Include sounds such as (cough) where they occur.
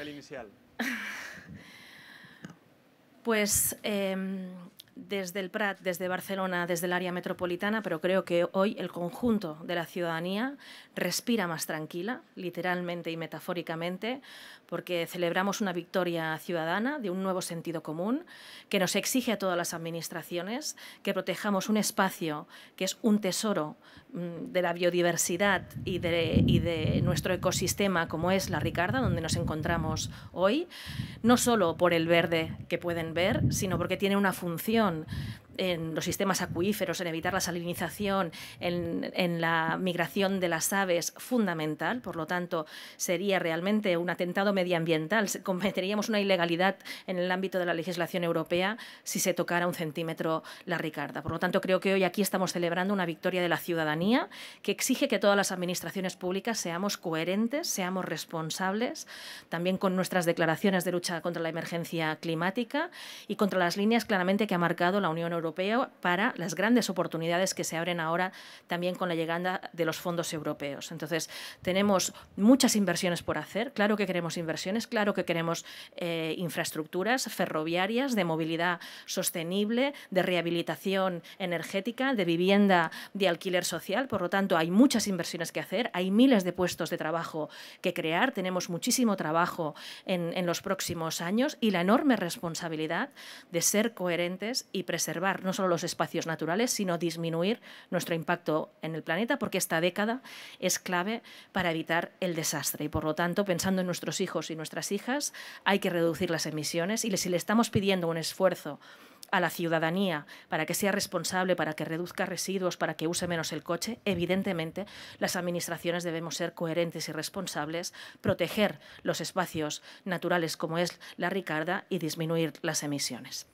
El inicial? (laughs) Pues eh, desde el Prat, desde Barcelona, desde el área metropolitana, pero creo que hoy el conjunto de la ciudadanía respira más tranquila, literalmente y metafóricamente, porque celebramos una victoria ciudadana de un nuevo sentido común que nos exige a todas las administraciones que protejamos un espacio que es un tesoro mm, de la biodiversidad y de, nuestro ecosistema como es la Ricarda, donde nos encontramos hoy, no solo por el verde que pueden ver, sino porque tiene una función en los sistemas acuíferos, en evitar la salinización, en, la migración de las aves, fundamental. Por lo tanto, sería realmente un atentado medioambiental. Cometeríamos una ilegalidad en el ámbito de la legislación europea si se tocara un centímetro la Ricarda. Por lo tanto, creo que hoy aquí estamos celebrando una victoria de la ciudadanía que exige que todas las administraciones públicas seamos coherentes, seamos responsables, también con nuestras declaraciones de lucha contra la emergencia climática y contra las líneas claramente que ha marcado la Unión Europea para las grandes oportunidades que se abren ahora también con la llegada de los fondos europeos. Entonces, tenemos muchas inversiones por hacer. Claro que queremos inversiones, claro que queremos eh, infraestructuras ferroviarias, de movilidad sostenible, de rehabilitación energética, de vivienda de alquiler social. Por lo tanto, hay muchas inversiones que hacer, hay miles de puestos de trabajo que crear, tenemos muchísimo trabajo en los próximos años y la enorme responsabilidad de ser coherentes y preservar no solo los espacios naturales, sino disminuir nuestro impacto en el planeta, porque esta década es clave para evitar el desastre. Y por lo tanto, pensando en nuestros hijos y nuestras hijas, hay que reducir las emisiones y si le estamos pidiendo un esfuerzo a la ciudadanía para que sea responsable, para que reduzca residuos, para que use menos el coche, evidentemente las administraciones debemos ser coherentes y responsables, proteger los espacios naturales como es la Ricarda y disminuir las emisiones.